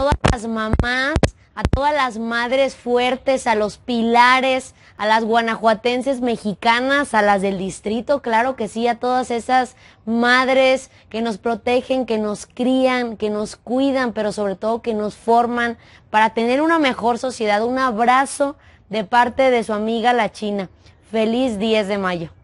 todas las mamás, a todas las madres fuertes, a los pilares, a las guanajuatenses mexicanas, a las del distrito, claro que sí, a todas esas madres que nos protegen, que nos crían, que nos cuidan, pero sobre todo que nos forman para tener una mejor sociedad. Un abrazo de parte de su amiga la China. Feliz 10 de mayo.